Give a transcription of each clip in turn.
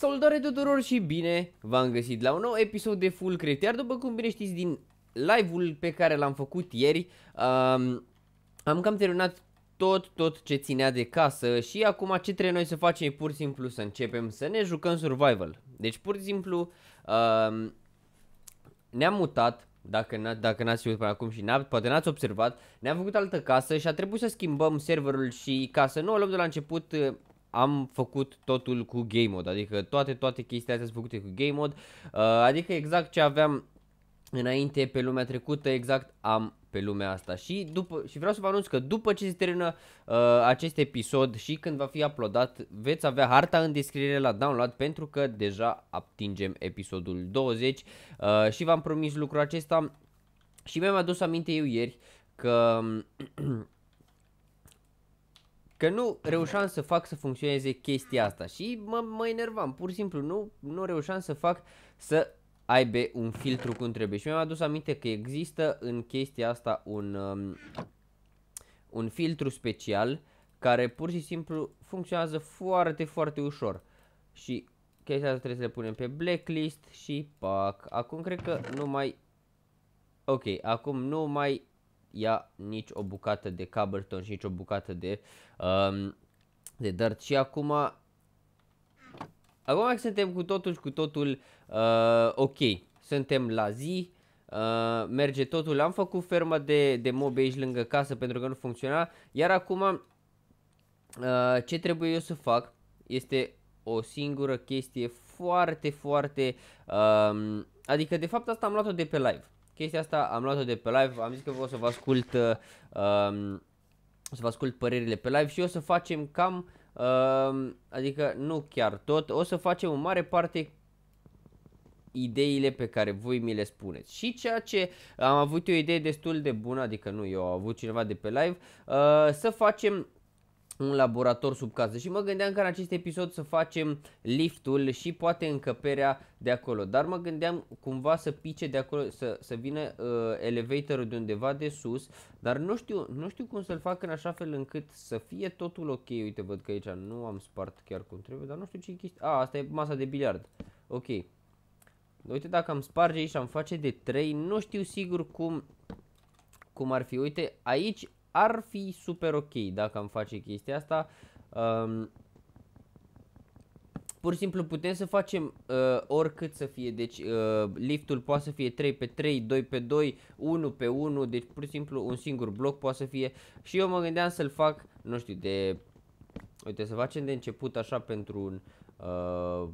Salutare tuturor și bine v-am găsit la un nou episod de Full Craft Iar după cum bine știți din live-ul pe care l-am făcut ieri um, Am cam terminat tot, tot ce ținea de casă și acum ce trebuie noi să facem e pur și simplu să începem să ne jucăm survival Deci pur și simplu um, ne-am mutat dacă, dacă n-ați văzut până acum și n poate n-ați observat, ne-am făcut altă casă și a trebuit să schimbăm serverul și ca să nu o luăm de la început am făcut totul cu game mode, adică toate, toate chestiile astea sunt făcute cu game mode, uh, adică exact ce aveam înainte pe lumea trecută, exact am pe lumea asta și, după, și vreau să vă anunț că după ce se termină uh, acest episod și când va fi uploadat veți avea harta în descriere la download pentru că deja atingem episodul 20 uh, și v-am promis lucrul acesta și mi-am adus aminte eu ieri că Că nu reușeam să fac să funcționeze chestia asta și mă, mă enervam, pur și simplu, nu, nu reușeam să fac să aibă un filtru cum trebuie. Și mi-am adus aminte că există în chestia asta un, um, un filtru special care pur și simplu funcționează foarte, foarte ușor. Și chestia asta trebuie să le punem pe blacklist și pac. Acum cred că nu mai... Ok, acum nu mai ia nici o bucată de Caberton și nici o bucată de, um, de Dirt. Și acum, acum suntem cu totul și cu totul uh, ok. Suntem la zi, uh, merge totul. Am făcut ferma de, de mob aici lângă casă pentru că nu funcționa. Iar acum, uh, ce trebuie eu să fac este o singură chestie foarte, foarte... Um, adică de fapt asta am luat-o de pe live chestia asta am luat-o de pe live, am zis că o să vă ascult, uh, um, să vă ascult părerile pe live și o să facem cam, uh, adică nu chiar tot, o să facem în mare parte ideile pe care voi mi le spuneți. Și ceea ce am avut o idee destul de bună, adică nu eu, am avut cineva de pe live, uh, să facem un laborator sub casă și mă gândeam că în acest episod să facem liftul și poate încăperea de acolo, dar mă gândeam cumva să pice de acolo, să, să vină uh, elevatorul de undeva de sus, dar nu știu, nu știu cum să-l fac în așa fel încât să fie totul ok, uite văd că aici nu am spart chiar cum trebuie, dar nu știu ce chestie, a, asta e masa de biliard, ok. Uite dacă am sparge aici, am face de 3, nu știu sigur cum, cum ar fi, uite aici ar fi super ok dacă am face chestia asta. Um, pur și simplu putem să facem uh, oricât să fie, deci uh, liftul poate să fie 3 pe 3, 2 pe 2, 1 pe 1, deci pur și simplu un singur bloc poate să fie și eu mă gândeam să-l fac, nu știu, de, uite să facem de început așa pentru un uh,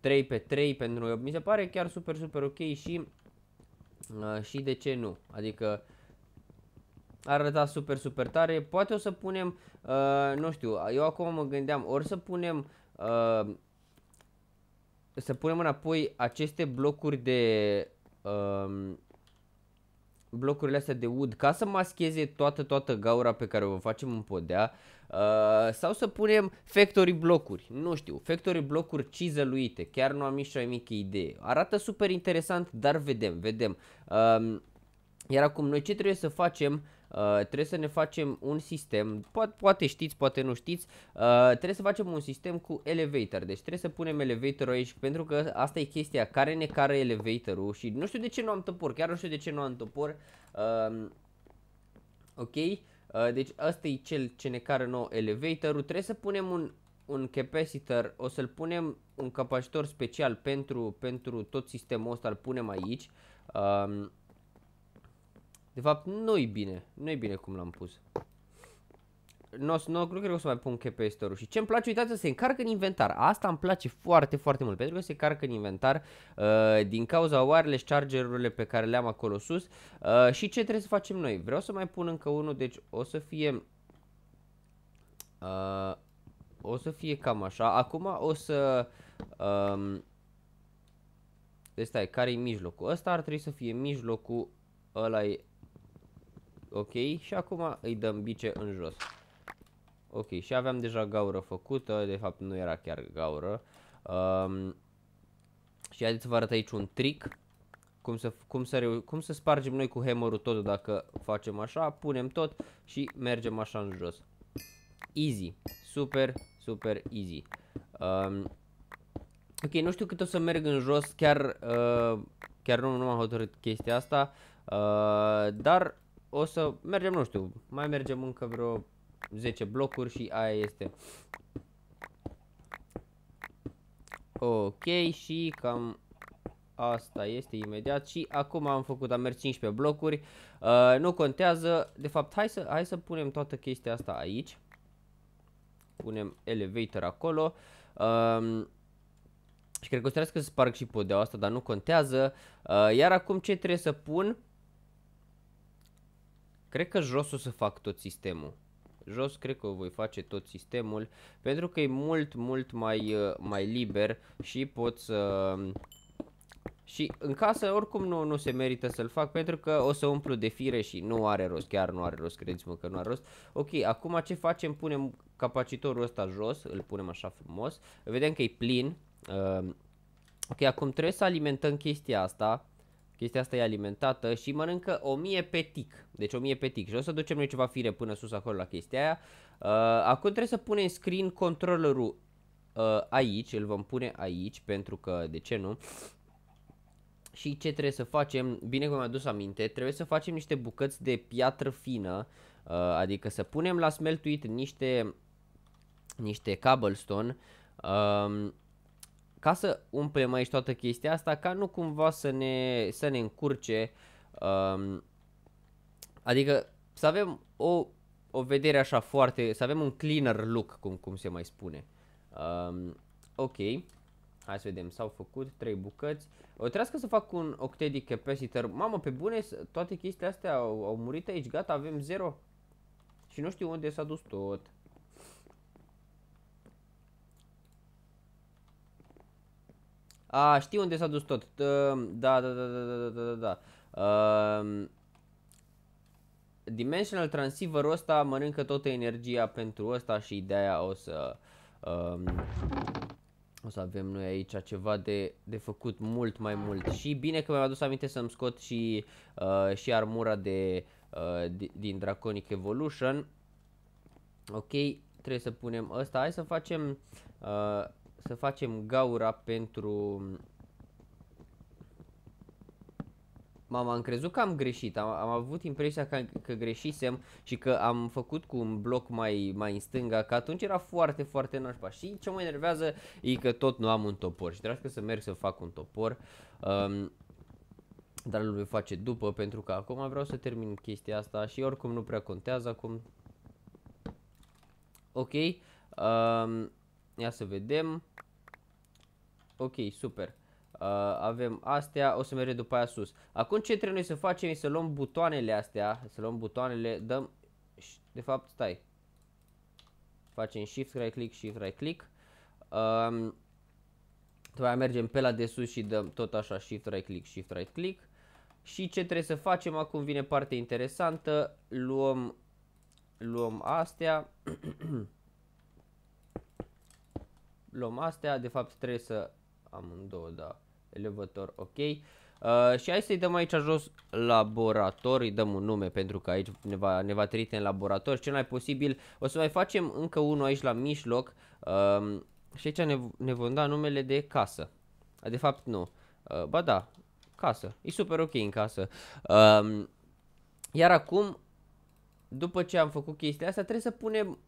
3 pe 3 pentru mi se pare chiar super super ok și, uh, și de ce nu, adică uh, ar arăta super, super tare. Poate o să punem, uh, nu știu, eu acum mă gândeam, ori să punem, uh, să punem înapoi aceste blocuri de, uh, blocurile astea de wood, ca să mascheze toată, toată gaura pe care o facem în podea, uh, sau să punem factory blocuri, nu știu, factory blocuri cizăluite, chiar nu am nici o mică idee. Arată super interesant, dar vedem, vedem. Uh, iar acum noi ce trebuie să facem Uh, trebuie să ne facem un sistem, poate, poate știți, poate nu știți, uh, trebuie să facem un sistem cu elevator, deci trebuie să punem elevatorul aici pentru că asta e chestia, care ne care elevatorul și nu știu de ce nu am topor, chiar nu știu de ce nu am topor, uh, ok, uh, deci asta e cel ce ne care nou elevatorul, trebuie să punem un un capacitor, o să-l punem un capacitor special pentru, pentru tot sistemul ăsta, îl punem aici. Um, de fapt, nu-i bine. Nu-i bine cum l-am pus. Nu, nu, nu cred că o să mai pun cap store Și ce-mi place, uitați, se încarcă în inventar. Asta îmi place foarte, foarte mult. Pentru că se încarcă în inventar uh, din cauza wireless chargerurile pe care le-am acolo sus. Uh, și ce trebuie să facem noi? Vreau să mai pun încă unul, deci o să fie... Uh, o să fie cam așa. Acum o să... Um, deci stai, care-i mijlocul? Ăsta ar trebui să fie mijlocul, ăla Ok, și acum îi dăm bice în jos. Ok, și aveam deja gaură făcută, de fapt nu era chiar gaură. Um, și haideți să vă arăt aici un trick. Cum să, cum, să reu cum să spargem noi cu hammerul tot dacă facem așa, punem tot și mergem așa în jos. Easy, super, super easy. Um, ok, nu știu cât o să merg în jos, chiar, uh, chiar nu, nu m-am hotărât chestia asta, uh, dar o să mergem, nu știu, mai mergem încă vreo 10 blocuri și aia este. Ok, și cam asta este imediat și acum am făcut, am mers 15 blocuri, uh, nu contează, de fapt hai să, hai să punem toată chestia asta aici, punem elevator acolo um, și cred că o să trebuie să sparg și podeaua asta, dar nu contează, uh, iar acum ce trebuie să pun? Cred că jos o să fac tot sistemul. Jos cred că o voi face tot sistemul pentru că e mult, mult mai, uh, mai liber și pot să... Um, și în casă oricum nu, nu se merită să-l fac pentru că o să umplu de fire și nu are rost, chiar nu are rost, credeți-mă că nu are rost. Ok, acum ce facem? Punem capacitorul ăsta jos, îl punem așa frumos, vedem că e plin. Uh, ok, acum trebuie să alimentăm chestia asta Chestia asta e alimentată și mănâncă 1000 pe tic. Deci 1000 pe tic. Și o să ducem noi ceva fire până sus acolo la chestia aia. Uh, acum trebuie să punem screen controllerul uh, aici. Îl vom pune aici pentru că de ce nu? Și ce trebuie să facem? Bine că mi-am adus aminte. Trebuie să facem niște bucăți de piatră fină. Uh, adică să punem la smeltuit niște, niște cobblestone. Uh, ca să umplem aici toată chestia asta, ca nu cumva să ne, să ne încurce, um, adică să avem o, o vedere așa foarte, să avem un cleaner look, cum, cum se mai spune. Um, ok, hai să vedem, s-au făcut trei bucăți. O trească să fac un octedic capacitor, mamă pe bune, toate chestiile astea au, au murit aici, gata, avem 0 și nu știu unde s-a dus tot. A, știu unde s-a dus tot. Da, da, da, da, da, da, da. da. Dimensional Transceiver-ul ăsta mănâncă toată energia pentru ăsta și de aia o să... Um, o să avem noi aici ceva de, de făcut mult mai mult și bine că mi-am adus aminte să-mi scot și, uh, și armura de, uh, din Draconic Evolution. Ok, trebuie să punem ăsta. Hai să facem uh, să facem gaura pentru... Mama, am am crezut că am greșit, am, am avut impresia că, că greșisem și că am făcut cu un bloc mai, mai în stânga, că atunci era foarte, foarte nașpa. Și ce mă enervează e că tot nu am un topor și trebuie să merg să fac un topor. Um, dar îl voi face după pentru că acum vreau să termin chestia asta și oricum nu prea contează acum. Ok, um, ia să vedem. Ok, super. Uh, avem astea, o să mergem după aia sus. Acum ce trebuie noi să facem e să luăm butoanele astea, să luăm butoanele, dăm, de fapt stai, facem shift right click, shift right click. Um, după aia mergem pe la de sus și dăm tot așa shift right click, shift right click. Și ce trebuie să facem acum vine partea interesantă, luăm, luăm astea. luăm astea, de fapt trebuie să amândouă, da. Elevator, ok. Uh, și hai să-i dăm aici jos laborator, îi dăm un nume pentru că aici ne va, ne va trite în laborator cel mai posibil. O să mai facem încă unul aici la mijloc uh, și aici ne, ne vom da numele de casă. De fapt nu, uh, ba da, casă, e super ok în casă. Uh, iar acum, după ce am făcut chestia asta, trebuie să punem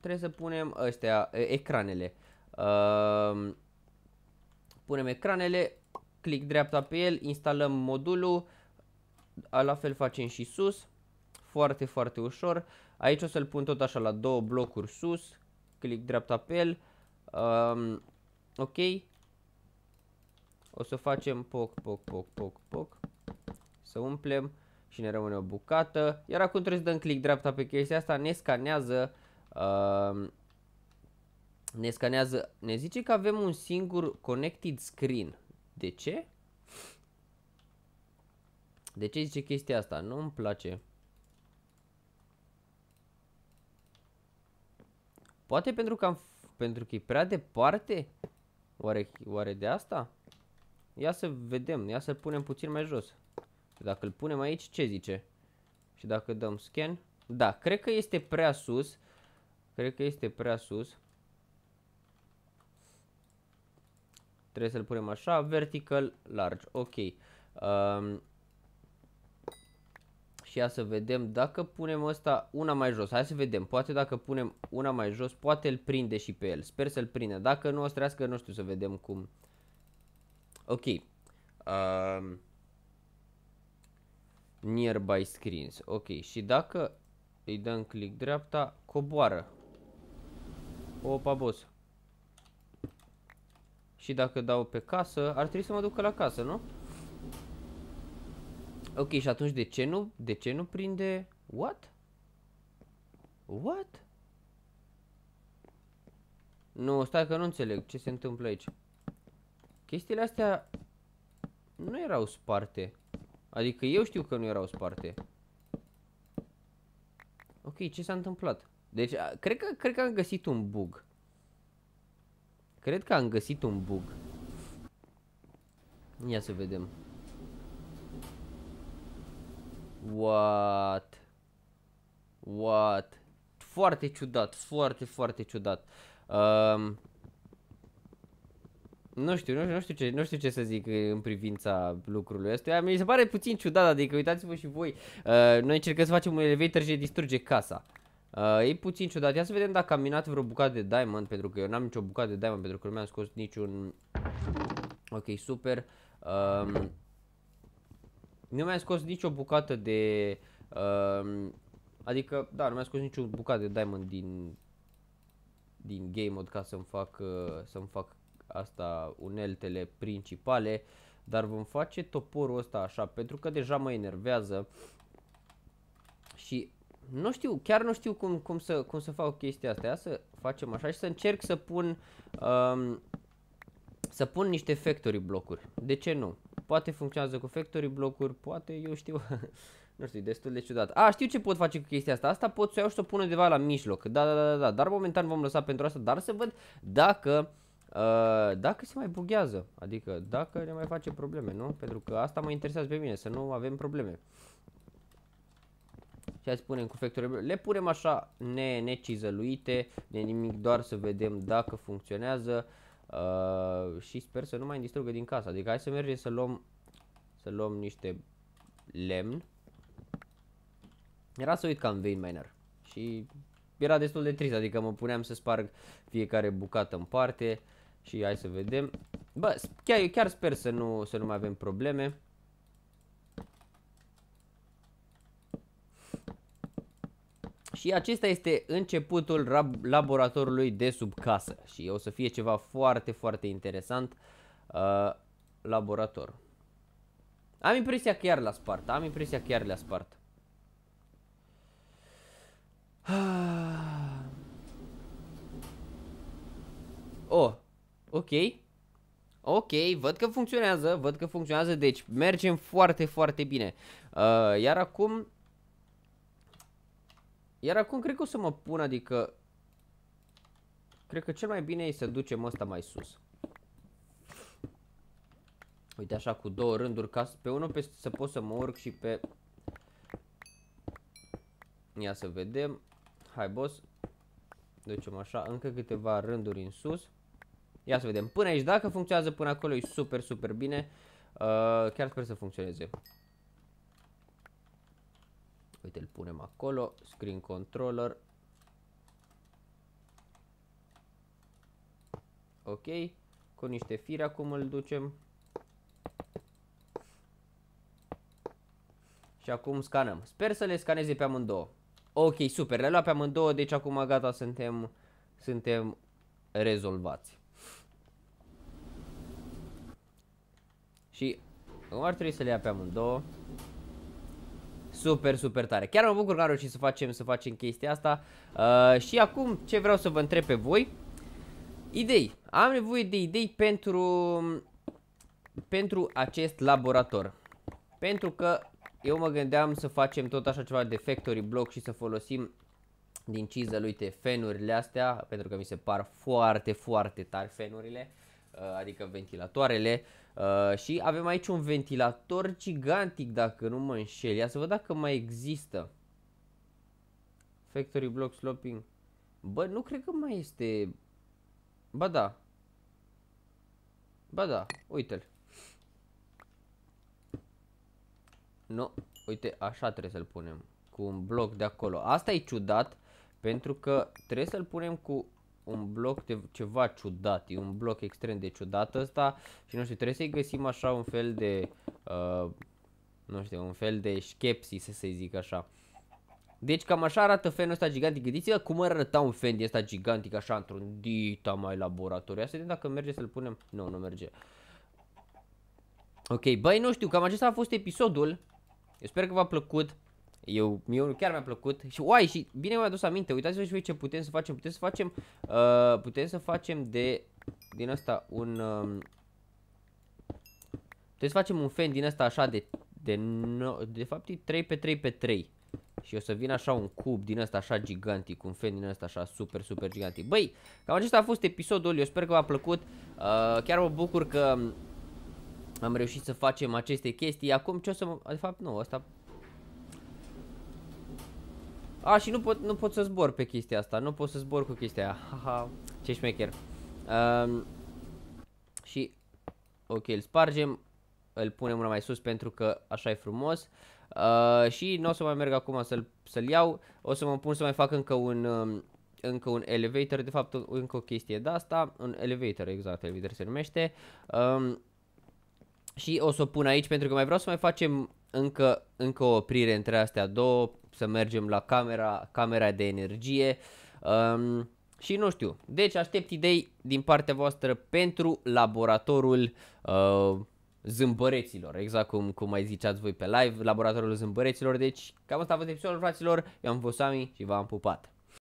trebuie să punem astea, ecranele. Uh, Ehm, punem ecranele, clic dreapta pe el, instalăm modulul, la fel facem și sus, foarte, foarte ușor. Aici o să-l pun tot așa la două blocuri sus, clic dreapta pe el, um, ok. O să facem poc, poc, poc, poc, poc, să umplem și ne rămâne o bucată. Iar acum trebuie să dăm click dreapta pe chestia asta, ne scanează um, ne scanează, ne zice că avem un singur connected screen. De ce? De ce zice chestia asta? Nu îmi place. Poate pentru că, am, pentru că e prea departe? Oare, oare de asta? Ia să vedem, ia să-l punem puțin mai jos. Dacă îl punem aici, ce zice? Și dacă dăm scan? Da, cred că este prea sus. Cred că este prea sus. Trebuie să-l punem așa, vertical, large, ok. Um, și ia să vedem dacă punem asta una mai jos. Hai să vedem, poate dacă punem una mai jos, poate îl prinde și pe el. Sper să-l prinde. Dacă nu o strească, nu știu să vedem cum. Ok. Um, nearby screens. Ok, și dacă îi dăm click dreapta, coboară. Opa, boss. Și dacă dau pe casă, ar trebui să mă ducă la casă, nu? Ok, și atunci de ce nu, de ce nu prinde... What? What? Nu, stai că nu înțeleg ce se întâmplă aici. Chestiile astea nu erau sparte. Adică eu știu că nu erau sparte. Ok, ce s-a întâmplat? Deci, cred că, cred că am găsit un bug. Cred că am găsit un bug. Ia să vedem. What? What? Foarte ciudat, foarte, foarte ciudat. Um, nu știu, nu știu, nu știu, ce, nu știu ce să zic în privința lucrului ăsta. Mi se pare puțin ciudat, adică uitați-vă și voi. Uh, noi încercăm să facem un elevator și distruge casa. Uh, e puțin ciudat. Ia să vedem dacă am minat vreo bucată de diamond, pentru că eu n-am nicio bucată de diamond, pentru că nu mi-am scos niciun... Ok, super. Um, nu mi-am scos nicio bucată de... Um, adică, da, nu mi-am scos nicio bucată de diamond din din game mode ca să-mi fac, uh, să fac asta uneltele principale, dar vom face toporul ăsta așa, pentru că deja mă enervează și nu știu, chiar nu știu cum, cum, să, cum să fac chestia asta, să facem așa și să încerc să pun, um, să pun niște factory blocuri. De ce nu? Poate funcționează cu factory blocuri, poate, eu știu, nu știu, destul de ciudat. A, știu ce pot face cu chestia asta, asta pot să iau și să o pun undeva la mijloc, da, da, da, da, da, dar momentan vom lăsa pentru asta, dar să văd dacă... Uh, dacă se mai bughează, adică dacă ne mai face probleme, nu? Pentru că asta mă interesează pe mine, să nu avem probleme ce spunem cu factory, le punem așa ne, necizăluite, de nimic, doar să vedem dacă funcționează uh, și sper să nu mai distrugă din casa. Adică hai să mergem să luăm, să luăm niște lemn. Era să uit cam vein miner și era destul de trist, adică mă puneam să sparg fiecare bucată în parte și hai să vedem. Bă, chiar, chiar sper să nu, să nu mai avem probleme. Și acesta este începutul laboratorului de sub casă și o să fie ceva foarte, foarte interesant uh, laborator. Am impresia că iar l-a spart, am impresia că iar le-a spart. Oh, ok. Ok, văd că funcționează, văd că funcționează, deci mergem foarte, foarte bine. Uh, iar acum iar acum cred că o să mă pun, adică... Cred că cel mai bine e să ducem ăsta mai sus. Uite așa cu două rânduri ca pe unul pe, să pot să mă urc și pe... Ia să vedem. Hai boss. Ducem așa încă câteva rânduri în sus. Ia să vedem. Până aici, dacă funcționează până acolo, e super, super bine. Uh, chiar sper să funcționeze. Uite, îl punem acolo, screen controller. Ok, cu niște fire acum îl ducem. Și acum scanăm. Sper să le scaneze pe amândouă. Ok, super, le-a luat pe amândouă, deci acum gata, suntem, suntem rezolvați. Și acum ar trebui să le ia pe amândouă. Super, super tare. Chiar mă bucur că am reușit să facem, să facem chestia asta. Uh, și acum, ce vreau să vă întreb pe voi? Idei. Am nevoie de idei pentru, pentru acest laborator. Pentru că eu mă gândeam să facem tot așa ceva de factory block și să folosim din ciză, uite, fenurile astea, pentru că mi se par foarte, foarte tari fenurile. Uh, Uh, adică ventilatoarele uh, și avem aici un ventilator gigantic dacă nu mă înșel. Ia să văd dacă mai există. Factory Block Sloping. Bă, nu cred că mai este... Ba da. Ba da, uite-l. Nu, uite, așa trebuie să-l punem. Cu un bloc de acolo. Asta e ciudat, pentru că trebuie să-l punem cu un bloc de ceva ciudat, e un bloc extrem de ciudat ăsta și nu știu, trebuie să-i găsim așa un fel de, uh, nu știu, un fel de schepsis să se zic așa. Deci cam așa arată fenul ăsta gigantic. Gândiți-vă cum ar arăta un fen de ăsta gigantic așa într-un dita mai laboratoriu. vedem dacă merge să-l punem. Nu, nu merge. Ok, băi, nu știu, cam acesta a fost episodul. Eu sper că v-a plăcut. Eu, mie chiar mi-a plăcut și uai și bine mi-a adus aminte, uitați-vă și voi ce putem să facem, putem să facem, uh, putem să facem de, din asta un, uh, putem să facem un fan din asta așa de, de, no, de fapt e 3 pe 3 pe 3 și o să vină așa un cub din asta așa gigantic, un fan din asta așa super, super gigantic. Băi, cam acesta a fost episodul, eu sper că v-a plăcut, uh, chiar mă bucur că am reușit să facem aceste chestii. Acum ce o să mă... De fapt, nu, asta a, și nu pot, nu pot să zbor pe chestia asta, nu pot să zbor cu chestia aia. Haha, ce șmecher. Um, și, ok, îl spargem, îl punem una mai sus pentru că așa e frumos. Uh, și nu o să mai merg acum să-l să iau, o să mă pun să mai fac încă un, um, încă un elevator, de fapt încă o chestie de asta, un elevator, exact, elevator se numește. Um, și o să o pun aici pentru că mai vreau să mai facem încă, încă o oprire între astea două, să mergem la camera, camera de energie um, și nu știu. Deci aștept idei din partea voastră pentru laboratorul uh, zâmbăreților, exact cum, cum mai ziceați voi pe live, laboratorul zâmbăreților. Deci cam asta a fost episodul, fraților, eu am fost Sami și v-am pupat.